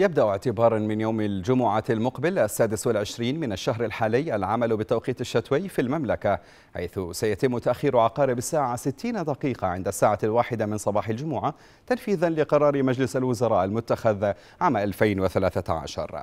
يبدأ اعتبارا من يوم الجمعة المقبل السادس والعشرين من الشهر الحالي العمل بالتوقيت الشتوي في المملكة حيث سيتم تأخير عقارب الساعة 60 دقيقة عند الساعة الواحدة من صباح الجمعة تنفيذا لقرار مجلس الوزراء المتخذ عام 2013